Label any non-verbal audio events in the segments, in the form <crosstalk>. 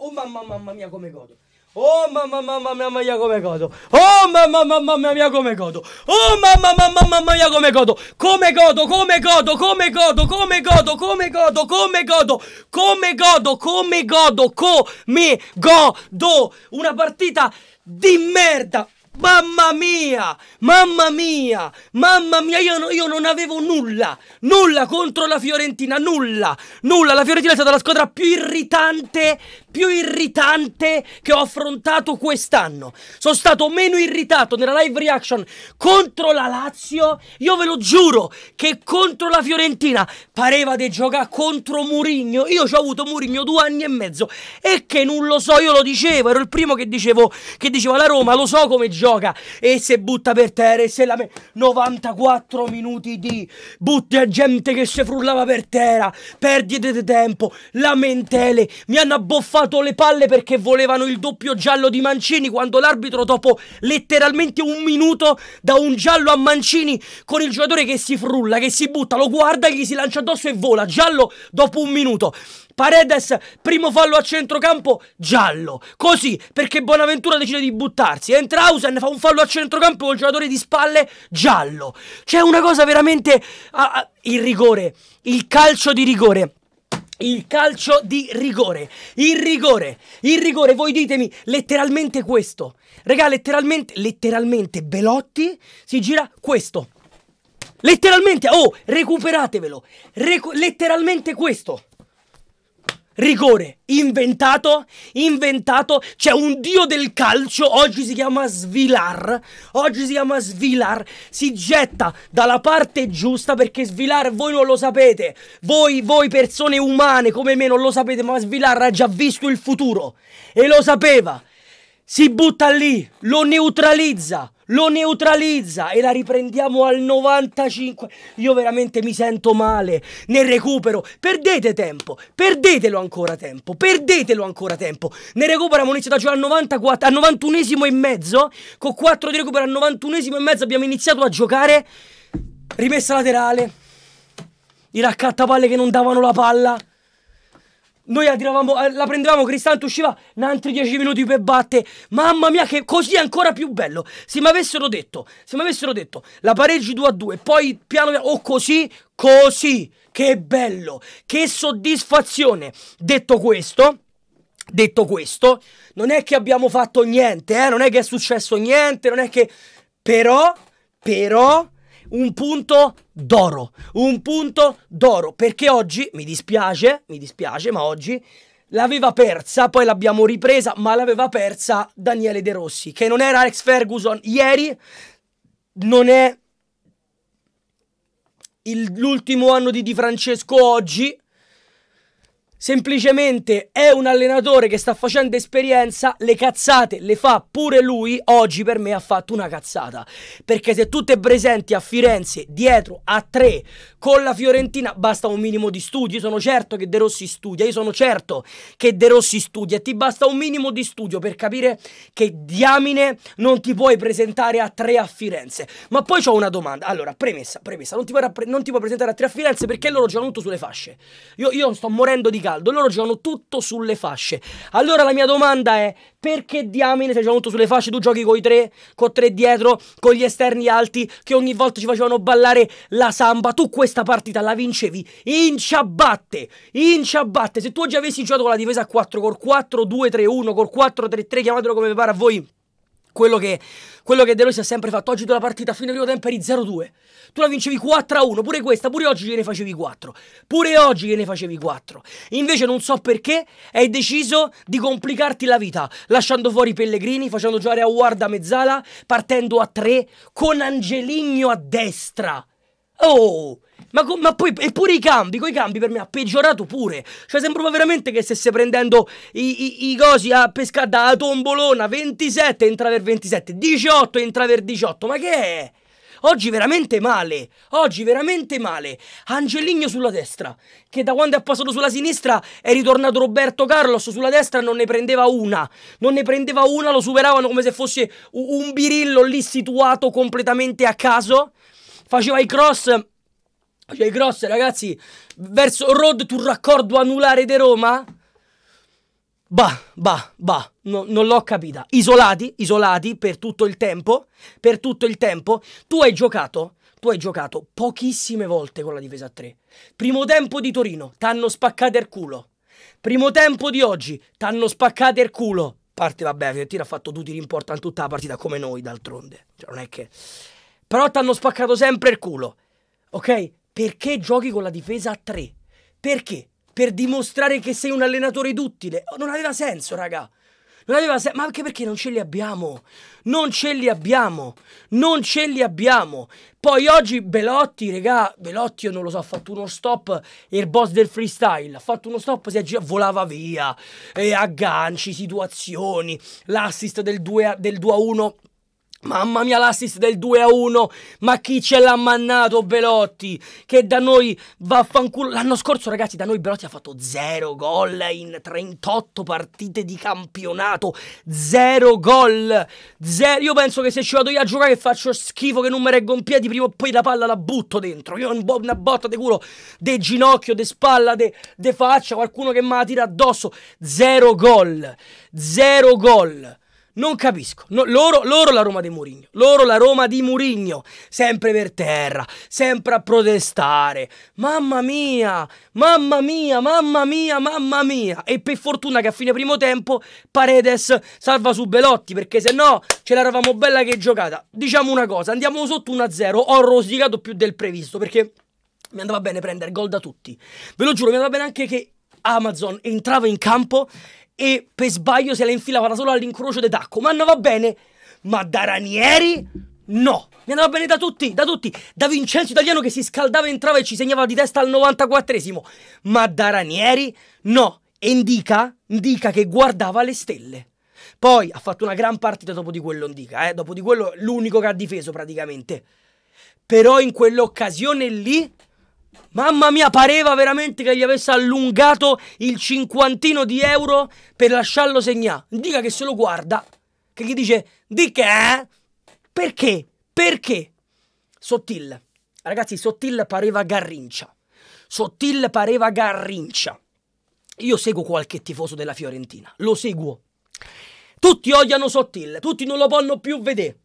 Oh mamma mamma mia come godo. Oh mamma mamma mamma mia come godo. Oh mamma mamma mia come godo. Oh mamma mamma mamma mia come godo. Come godo, come godo, come godo, come godo, come godo, come godo, come godo, come godo, come godo. Una partita di merda. Mamma mia, mamma mia, mamma mia, io, no, io, non avevo nulla, nulla contro la Fiorentina, nulla, nulla. La Fiorentina è stata la squadra più irritante più irritante che ho affrontato quest'anno. Sono stato meno irritato nella live reaction contro la Lazio. Io ve lo giuro che contro la Fiorentina pareva di giocare contro Murigno. Io ci ho avuto Murigno due anni e mezzo e che non lo so, io lo dicevo, ero il primo che dicevo che diceva la Roma, lo so come gioca e se butta per terra e se la me... 94 minuti di butte a gente che si frullava per terra, perdite tempo, lamentele, mi hanno abboffato schiaffato le palle perché volevano il doppio giallo di Mancini quando l'arbitro dopo letteralmente un minuto dà un giallo a Mancini con il giocatore che si frulla, che si butta, lo guarda, gli si lancia addosso e vola, giallo dopo un minuto. Paredes, primo fallo a centrocampo, giallo. Così, perché Bonaventura decide di buttarsi. Entra Hausen, fa un fallo a centrocampo col giocatore di spalle, giallo. C'è una cosa veramente... Ah, il rigore, il calcio di rigore il calcio di rigore, il rigore, il rigore, voi ditemi letteralmente questo. Regà, letteralmente, letteralmente Belotti si gira questo. Letteralmente, oh, recuperatevelo. Recu letteralmente questo rigore inventato, inventato, c'è un dio del calcio, oggi si chiama Svilar, oggi si chiama Svilar, si getta dalla parte giusta perché Svilar voi non lo sapete, voi, voi persone umane come me non lo sapete, ma Svilar ha già visto il futuro e lo sapeva, si butta lì, lo neutralizza, lo neutralizza e la riprendiamo al 95. Io veramente mi sento male nel recupero. Perdete tempo, perdetelo ancora tempo, perdetelo ancora tempo. Nel recupero abbiamo iniziato a giocare al 94, al 91 e mezzo, con 4 di recupero al 91 e mezzo abbiamo iniziato a giocare rimessa laterale. I raccattapalle che non davano la palla. Noi adiravamo, eh, la prendevamo, Cristante usciva, un altri 10 minuti per batte. Mamma mia, che così è ancora più bello. Se mi avessero detto, se mi avessero detto, la pareggi 2 a 2, poi piano piano, o oh, così, così. Che bello, che soddisfazione. Detto questo, detto questo, non è che abbiamo fatto niente, eh? non è che è successo niente, non è che... Però, però un punto d'oro, un punto d'oro, perché oggi, mi dispiace, mi dispiace, ma oggi l'aveva persa, poi l'abbiamo ripresa, ma l'aveva persa Daniele De Rossi, che non era Alex Ferguson ieri, non è il, l'ultimo anno di Di Francesco oggi, Semplicemente è un allenatore che sta facendo esperienza, le cazzate le fa pure lui, oggi per me ha fatto una cazzata. Perché se tu te presenti a Firenze dietro a tre con la Fiorentina basta un minimo di studio, io sono certo che De Rossi studia, io sono certo che De Rossi studia, ti basta un minimo di studio per capire che diamine non ti puoi presentare a tre a Firenze. Ma poi ho una domanda, allora premessa, premessa, non ti, puoi, non ti puoi presentare a tre a Firenze perché loro giocano tutto sulle fasce. Io, io sto morendo di cazzo caldo, loro giocano tutto sulle fasce. Allora la mia domanda è, perché diamine se giocano tutto sulle fasce, tu giochi con i tre, con tre dietro, con gli esterni alti, che ogni volta ci facevano ballare la samba, tu questa partita la vincevi in ciabatte, in ciabatte, se tu oggi avessi giocato con la difesa a 4, col 4-2-3-1, col 4-3-3, chiamatelo come vi pare a voi quello che, quello che De Rossi ha sempre fatto. Oggi tu la partita fino al primo tempo eri 0-2. Tu la vincevi 4-1, pure questa, pure oggi gliene facevi 4. Pure oggi gliene facevi 4. Invece non so perché hai deciso di complicarti la vita, lasciando fuori i Pellegrini, facendo giocare a Ward a mezzala, partendo a 3 con Angeligno a destra. Oh! Ma, ma, poi, eppure i cambi, coi cambi per me ha peggiorato pure. Cioè, sembrava veramente che stesse prendendo i, i, i cosi a pescare da tombolona 27 entra per 27, 18 entra per 18. Ma che è? Oggi veramente male, oggi veramente male. Angeligno sulla destra, che da quando è passato sulla sinistra è ritornato Roberto Carlos sulla destra non ne prendeva una. Non ne prendeva una, lo superavano come se fosse un birillo lì situato completamente a caso faceva i cross. Faceva i cross, ragazzi, verso road to raccordo anulare di Roma. Bah, bah, bah, no, non l'ho capita. Isolati, isolati per tutto il tempo, per tutto il tempo. Tu hai giocato, tu hai giocato pochissime volte con la difesa a 3. Primo tempo di Torino, t'hanno spaccato il culo. Primo tempo di oggi, t'hanno spaccato il culo. Parte, vabbè, Fiorentina ha fatto due tiri importanti tutta la partita, come noi d'altronde. Cioè, non è che... Però ti hanno spaccato sempre il culo. Ok? Perché giochi con la difesa a 3? Perché? Per dimostrare che sei un allenatore duttile. Oh, non aveva senso, raga. Non aveva senso. Ma anche perché non ce li abbiamo? Non ce li abbiamo. Non ce li abbiamo. Poi oggi Belotti, raga, Belotti io non lo so, ha fatto uno stop il boss del freestyle, ha fatto uno stop, si aggira, volava via, e agganci, situazioni, l'assist del 2 a 1 Mamma mia l'assist del 2 a 1, ma chi ce l'ha mannato Belotti? Che da noi vaffanculo. L'anno scorso ragazzi da noi Belotti ha fatto 0 gol in 38 partite di campionato, 0 gol, zero... Io penso che se ci vado io a giocare faccio schifo che non me reggo in piedi, prima o poi la palla la butto dentro. Io ho una botta di culo, de ginocchio, de spalla, de, de faccia, qualcuno che me la tira addosso, 0 gol, 0 gol. Non capisco. No, loro, loro, la Roma di Murigno. Loro la Roma di Murigno. Sempre per terra, sempre a protestare. Mamma mia, mamma mia, mamma mia, mamma mia. E per fortuna che a fine primo tempo Paredes salva su Belotti perché se no ce l'eravamo bella che giocata. Diciamo una cosa, andiamo sotto 1-0. Ho rosicato più del previsto perché mi andava bene prendere gol da tutti. Ve lo giuro, mi andava bene anche che Amazon entrava in campo e per sbaglio se la infilava da solo all'incrocio di Tacco. Ma non va bene, ma da Ranieri No, mi andava bene da tutti, da tutti. Da Vincenzo Italiano che si scaldava, entrava e ci segnava di testa al 94esimo. Ma da Ranieri, no. E Indica, Indica che guardava le stelle. Poi ha fatto una gran partita dopo di quello Indica, eh? dopo di quello l'unico che ha difeso praticamente. Però in quell'occasione lì Mamma mia, pareva veramente che gli avesse allungato il cinquantino di euro per lasciarlo segnare. Dica che se lo guarda, che gli dice, di che? Eh? Perché? Perché? Sottil. Ragazzi, Sottil pareva garrincia. Sottil pareva garrincia. Io seguo qualche tifoso della Fiorentina, lo seguo. Tutti odiano Sottil, tutti non lo possono più vedere.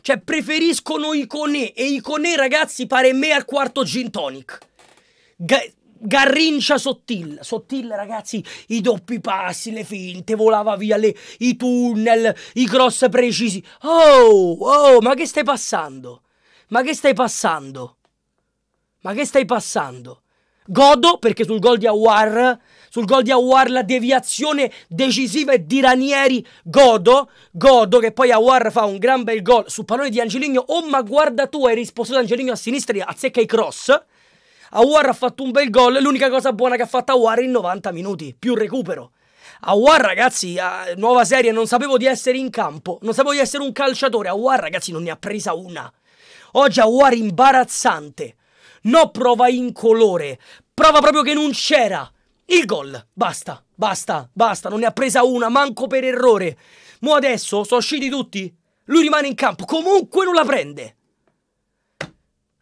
Cioè, preferiscono Iconè. E Iconè, ragazzi, pare me al quarto gin tonic. Ga Garrincia Sottil. Sottil, ragazzi, i doppi passi, le finte, volava via le, i tunnel, i cross precisi. Oh, oh, ma che stai passando? Ma che stai passando? Ma che stai passando? Godo perché sul gol di Awar, sul gol di Awar la deviazione decisiva è di Ranieri, Godo, Godo che poi Awar fa un gran bel gol sul pallone di Angeligno, oh ma guarda tu, hai rispostato Angeligno a sinistra e azzecca i cross. Awar ha fatto un bel gol, l'unica cosa buona che ha fatto Awar in 90 minuti, più recupero. Awar ragazzi, nuova serie, non sapevo di essere in campo, non sapevo di essere un calciatore, Awar ragazzi non ne ha presa una. Oggi Awar imbarazzante. No prova in colore. Prova proprio che non c'era. Il gol. Basta, basta, basta. Non ne ha presa una, manco per errore. Mo adesso sono usciti tutti. Lui rimane in campo. Comunque non la prende.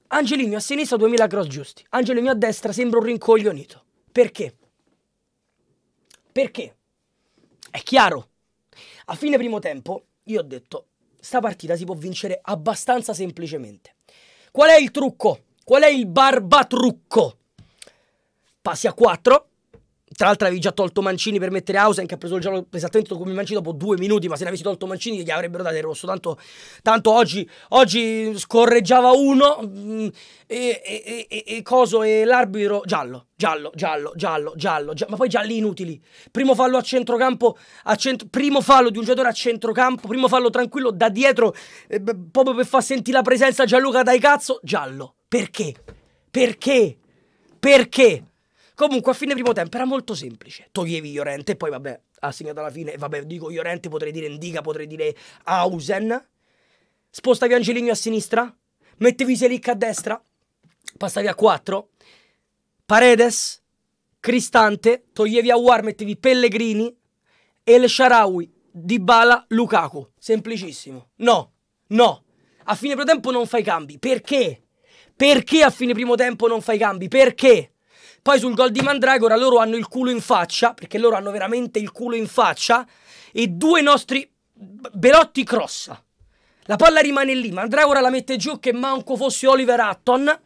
Angelino a sinistra 2000 cross giusti. Angelino a destra sembra un rincoglionito. Perché? Perché? È chiaro. A fine primo tempo io ho detto, sta partita si può vincere abbastanza semplicemente. Qual è il trucco? Qual è il barbatrucco? Passi a 4. Tra l'altro avevi già tolto Mancini per mettere Hausen che ha preso il giallo esattamente come Mancini dopo due minuti, ma se ne avessi tolto Mancini gli avrebbero dato il rosso. Tanto, tanto oggi, oggi, scorreggiava uno mh, mm, e, e, e, e, coso e l'arbitro giallo, giallo, giallo, giallo, giallo, giallo, ma poi gialli inutili. Primo fallo a centrocampo, a cent- primo fallo di un giocatore a centrocampo, primo fallo tranquillo da dietro, eh, proprio per far sentire la presenza Gianluca dai cazzo, giallo. Perché? Perché? Perché? Comunque a fine primo tempo era molto semplice. Toglievi Llorente, poi vabbè, ha segnato alla fine, vabbè, dico Llorente, potrei dire Indica, potrei dire Hausen. Spostavi Angelino a sinistra, mettevi Selic a destra, passavi a 4. Paredes, Cristante, toglievi Awar, mettevi Pellegrini, El Sharawi, Dybala, Lukaku. Semplicissimo. No, no. A fine primo tempo non fai cambi. Perché? Perché a fine primo tempo non fai cambi? Perché? Poi sul gol di Mandragora loro hanno il culo in faccia, perché loro hanno veramente il culo in faccia, e due nostri... Belotti crossa. La palla rimane lì, Mandragora la mette giù che manco fosse Oliver Hutton.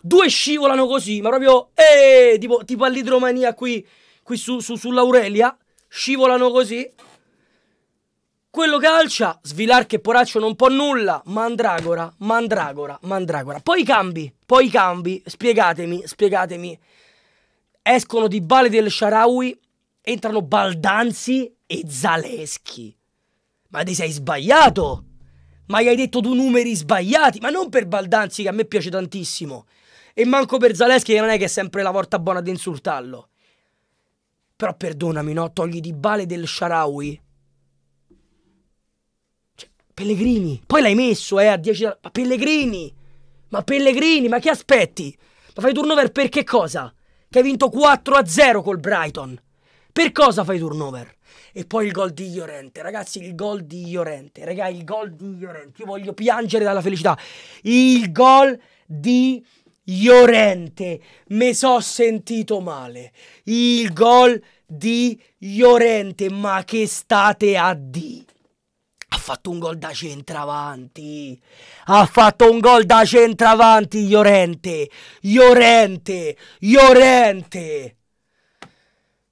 Due scivolano così, ma proprio... Eh, tipo, tipo all'idromania qui, qui su, su, sull'Aurelia. Scivolano così. Quello calcia, Svilar che Poraccio non può nulla, Mandragora, Mandragora, Mandragora. Poi i cambi, poi i cambi, spiegatemi, spiegatemi. Escono di Bale del Sharawi, entrano Baldanzi e Zaleschi. Ma ti sei sbagliato! Ma gli hai detto tu numeri sbagliati, ma non per Baldanzi che a me piace tantissimo. E manco per Zaleschi che non è che è sempre la volta buona di insultarlo. Però perdonami, no? Togli di Bale del Sharawi Pellegrini. Poi l'hai messo, eh, a 10... Ma Pellegrini! Ma Pellegrini, ma che aspetti? Ma fai turnover per che cosa? Che hai vinto 4-0 col Brighton. Per cosa fai turnover? E poi il gol di Iorente, ragazzi, il gol di Iorente, Ragazzi, il gol di Iorente. Io voglio piangere dalla felicità. Il gol di Iorente. Me so sentito male. Il gol di Iorente, ma che state a D fatto un gol da centravanti. Ha fatto un gol da centravanti Iorente. Iorente. Iorente.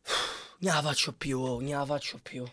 <sighs> Non la faccio più, oh, la faccio più.